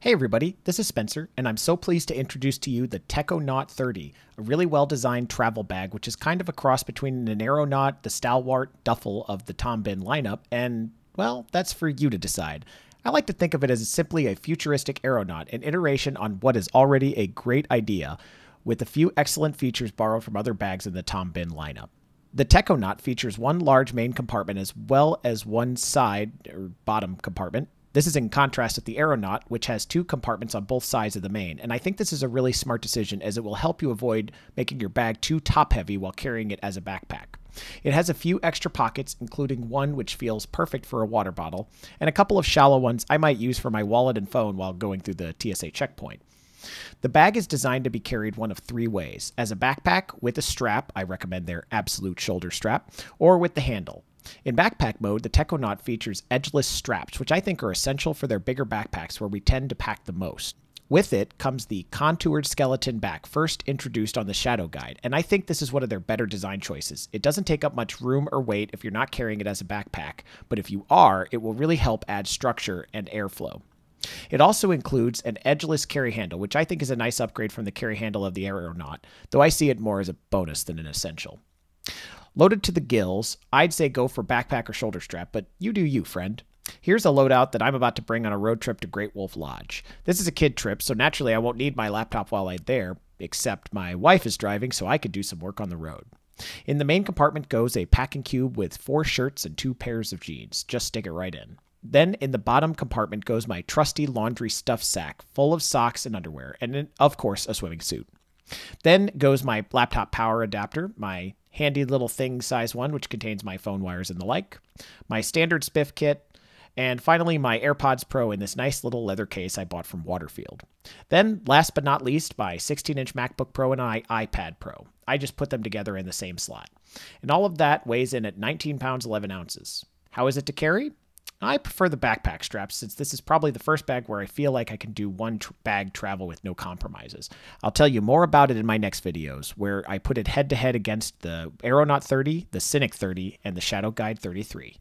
Hey everybody, this is Spencer, and I'm so pleased to introduce to you the Techonaut 30, a really well-designed travel bag which is kind of a cross between an aeronaut, the stalwart duffel of the Tom Bin lineup, and, well, that's for you to decide. I like to think of it as simply a futuristic aeronaut, an iteration on what is already a great idea, with a few excellent features borrowed from other bags in the Tom Bin lineup. The Techonaut features one large main compartment as well as one side or bottom compartment, this is in contrast with the Aeronaut, which has two compartments on both sides of the main, and I think this is a really smart decision as it will help you avoid making your bag too top heavy while carrying it as a backpack. It has a few extra pockets, including one which feels perfect for a water bottle, and a couple of shallow ones I might use for my wallet and phone while going through the TSA checkpoint. The bag is designed to be carried one of three ways as a backpack with a strap, I recommend their absolute shoulder strap, or with the handle. In backpack mode, the Techonaut features edgeless straps, which I think are essential for their bigger backpacks where we tend to pack the most. With it comes the contoured skeleton back, first introduced on the Shadow Guide, and I think this is one of their better design choices. It doesn't take up much room or weight if you're not carrying it as a backpack, but if you are, it will really help add structure and airflow. It also includes an edgeless carry handle, which I think is a nice upgrade from the carry handle of the Aeronaut, though I see it more as a bonus than an essential. Loaded to the gills, I'd say go for backpack or shoulder strap, but you do you, friend. Here's a loadout that I'm about to bring on a road trip to Great Wolf Lodge. This is a kid trip, so naturally I won't need my laptop while I'm there, except my wife is driving, so I could do some work on the road. In the main compartment goes a packing cube with four shirts and two pairs of jeans. Just stick it right in. Then in the bottom compartment goes my trusty laundry stuff sack full of socks and underwear, and of course, a swimming suit. Then goes my laptop power adapter, my handy little thing size one, which contains my phone wires and the like, my standard spiff kit, and finally my AirPods Pro in this nice little leather case I bought from Waterfield. Then, last but not least, my 16 inch MacBook Pro and I iPad Pro. I just put them together in the same slot. And all of that weighs in at 19 pounds 11 ounces. How is it to carry? I prefer the backpack straps since this is probably the first bag where I feel like I can do one tr- bag travel with no compromises. I'll tell you more about it in my next videos, where I put it head to head against the Aeronaut 30, the Cynic 30, and the Shadow Guide 33.